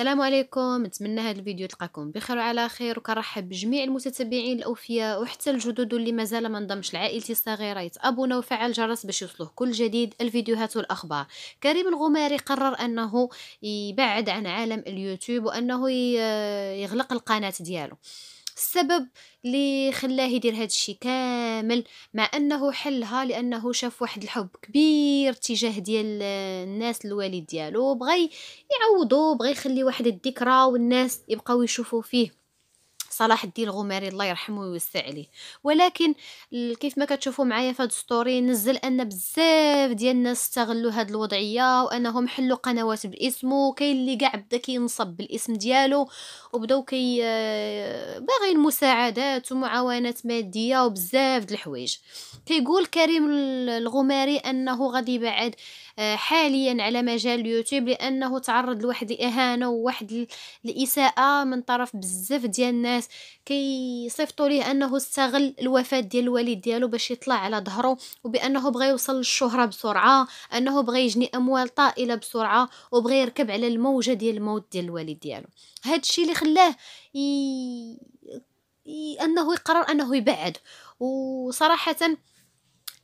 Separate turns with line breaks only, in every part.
السلام عليكم نتمنى هذا الفيديو تلقاكم بخير وعلى خير وكنرحب بجميع المتتبعين الاوفياء وحتى الجدد اللي مازال ما انضمش لعائلتي الصغيره يتابعونا وفعل الجرس باش يوصلوه كل جديد الفيديوهات والاخبار كريم الغماري قرر انه يبعد عن عالم اليوتيوب وانه يغلق القناه ديالو السبب اللي خلاه يدير هذا الشيء كامل كامل مع انه حلها لانه شاف واحد الحب كبير تجاه ديال آه، الناس الوالد ديالو بغى يعوضو بغى يخلي واحد الذكرى والناس يبقاو يشوفوا فيه صلاح الدين الغماري الله يرحمه ويوسع عليه ولكن كيف ما كتشوفوا معايا في هذا ستوري نزل ان بزاف ديال الناس استغلوا هاد الوضعيه وانهم حلوا قنوات باسمه كاين اللي كاع بدا كينصب بالاسم ديالو وبداو كي آه، باغيين مساعدات ومعاونات ماديه وبزاف د الحوايج كيقول كريم الغماري انه غادي يبعد آه، حاليا على مجال اليوتيوب لانه تعرض لواحد الاهانه وواحد الاساءه من طرف بزاف ديال الناس كيصيفطوا ليه انه استغل الوفاه ديال الوالد ديالو باش يطلع على ظهره وبانه بغى يوصل للشهره بسرعه انه بغى يجني اموال طائله بسرعه وبغى يركب على الموجه ديال الموت ديال الوالد ديالو هذا الشيء اللي خلاه ي... ي... انه يقرر انه يبعد وصراحه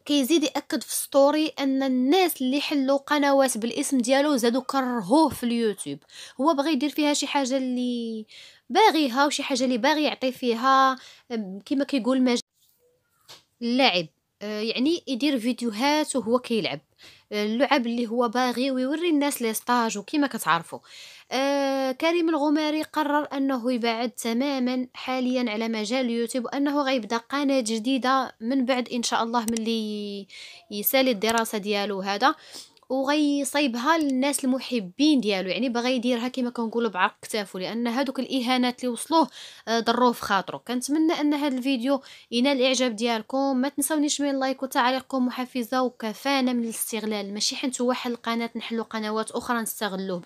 كيزيد ياكد في ستوري ان الناس اللي حلوا قنوات بالاسم ديالو زادو كرهوه في اليوتيوب هو بغى يدير فيها شي حاجه اللي باغيها وشي حاجه اللي باغي يعطي فيها كما كيقول مج... اللعب أه، يعني يدير فيديوهات وهو كيلعب اللعب اللي هو باغي ويوري الناس لي ستاج وكيما كتعرفوا آه كريم الغماري قرر انه يبعد تماما حاليا على مجال اليوتيوب وانه غيبدا قناه جديده من بعد ان شاء الله ملي يسالي الدراسه ديالو هذا وغيصايبها للناس المحبين ديالو يعني بغى يديرها كما كنقولوا بعرق كتافو لان هذوك الاهانات اللي وصلوه آه، ضروه في خاطرو كنتمنى ان هذا الفيديو ينال الاعجاب ديالكم ما تنساونيش من لايك وتعليقكم محفزه وكفانا من الاستغلال ماشي حنتو واحد القناه نحلو قنوات اخرى نستغلوه